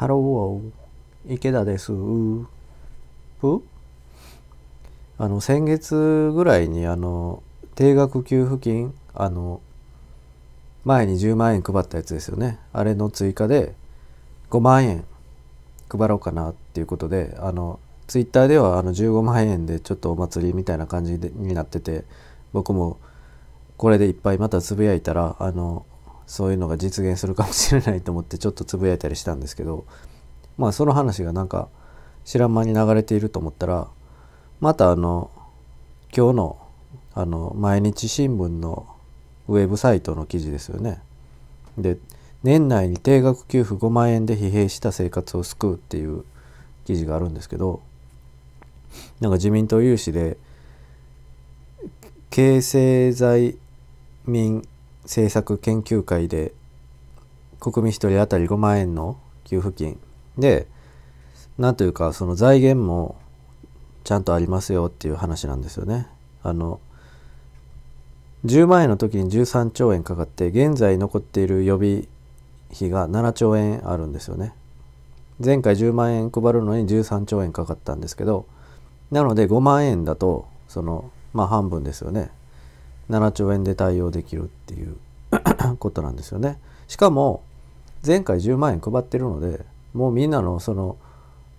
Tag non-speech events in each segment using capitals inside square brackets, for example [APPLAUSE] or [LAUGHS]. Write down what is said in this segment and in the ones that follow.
ハロー、池田です。ぷあの、先月ぐらいに、あの、定額給付金、あの、前に10万円配ったやつですよね。あれの追加で5万円配ろうかなっていうことで、あの、ツイッターではあの15万円でちょっとお祭りみたいな感じになってて、僕もこれでいっぱいまたつぶやいたら、あの、そういうのが実現するかもしれないと思ってちょっとつぶやいたりしたんですけどまあその話がなんか知らん間に流れていると思ったらまたあの今日のあの毎日新聞のウェブサイトの記事ですよね。で年内に定額給付5万円で疲弊した生活を救うっていう記事があるんですけどなんか自民党有志で形成財民政策研究会で国民1人当たり5万円の給付金でなんというかその財源もちゃんとありますよっていう話なんですよね。あの10万円の時に13兆円かかって現在残っている予備費が7兆円あるんですよね。前回10万円配るのに13兆円かかったんですけどなので5万円だとそのまあ半分ですよね7兆円で対応できるっていう [COUGHS] ことなんですよね。しかも前回10万円配ってるのでもうみんなのその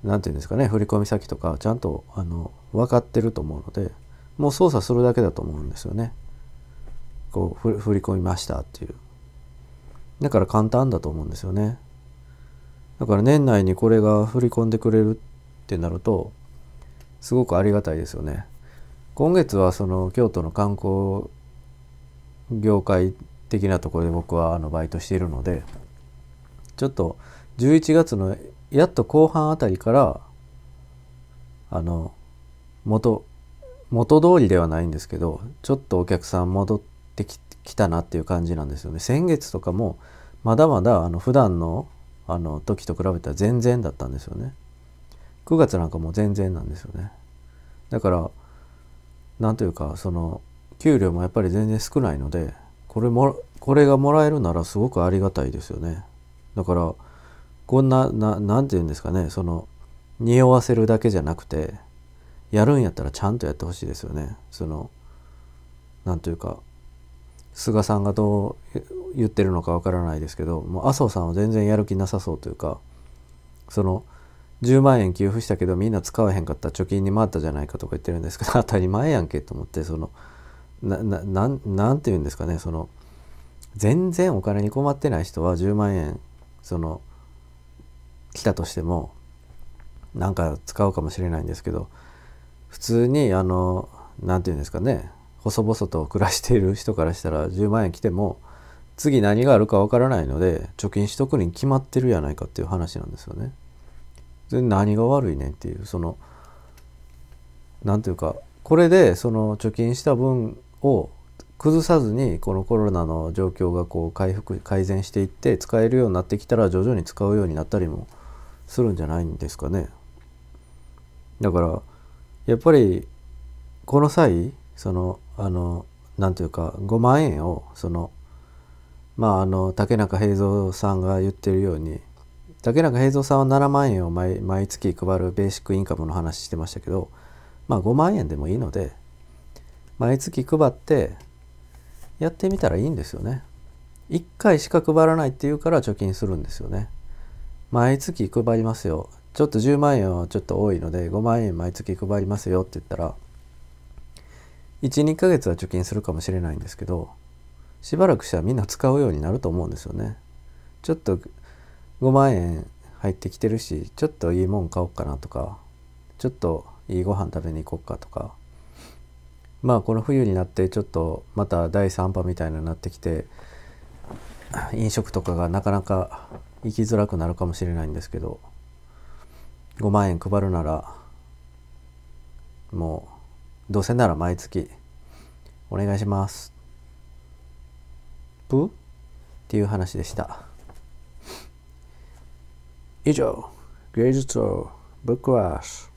何て言うんですかね振込先とかちゃんとあの分かってると思うのでもう操作するだけだと思うんですよね。こう振り込みましたっていう。だから簡単だと思うんですよね。だから年内にこれが振り込んでくれるってなるとすごくありがたいですよね。今月はその京都の観光業界的なところで僕はあのバイトしているのでちょっと11月のやっと後半あたりからあの元元通りではないんですけどちょっとお客さん戻ってきたなっていう感じなんですよね先月とかもまだまだあの普段のあの時と比べたら全然だったんですよね9月なんかも全然なんですよねだからなんというかその給料もやっぱり全然少ないのでこれもこれがもらえるならすごくありがたいですよねだからこんな何て言うんですかねその匂わせるだけじゃなくてやるんやったらちゃんとやってほしいですよねその何というか菅さんがどう言ってるのかわからないですけどもう麻生さんは全然やる気なさそうというかその10万円給付したけどみんな使わへんかった貯金に回ったじゃないかとか言ってるんですけど [LAUGHS] 当たり前やんけと思ってそのなななんて言うんですかねその全然お金に困ってない人は10万円その来たとしてもなんか使うかもしれないんですけど普通にあの何て言うんですかね細々と暮らしている人からしたら10万円来ても次何があるかわからないので貯金しとくに決まってるやないかっていう話なんですよね。何が悪いねっていうその何ていうかこれでその貯金した分を崩さずにこのコロナの状況がこう回復改善していって使えるようになってきたら徐々に使うようになったりもするんじゃないんですかね。だからやっぱりこの際そのあの何ていうか5万円をそのまああの竹中平蔵さんが言ってるように竹中平蔵さんは7万円を毎毎月配るベーシックインカムの話してましたけどまあ5万円でもいいので毎月配ってやってみたらいいんですよね。1回しか配らないっていうから貯金するんですよね。毎月配りますよ。ちょっと10万円はちょっと多いので5万円毎月配りますよって言ったら12ヶ月は貯金するかもしれないんですけどしばらくしたらみんな使うようになると思うんですよね。ちょっと5万円入ってきてるしちょっといいもん買おうかなとかちょっといいご飯食べに行こっかとかまあこの冬になってちょっとまた第3波みたいになってきて飲食とかがなかなか行きづらくなるかもしれないんですけど5万円配るならもうどうせなら毎月お願いしますぷっていう話でした以上芸術をぶっ壊す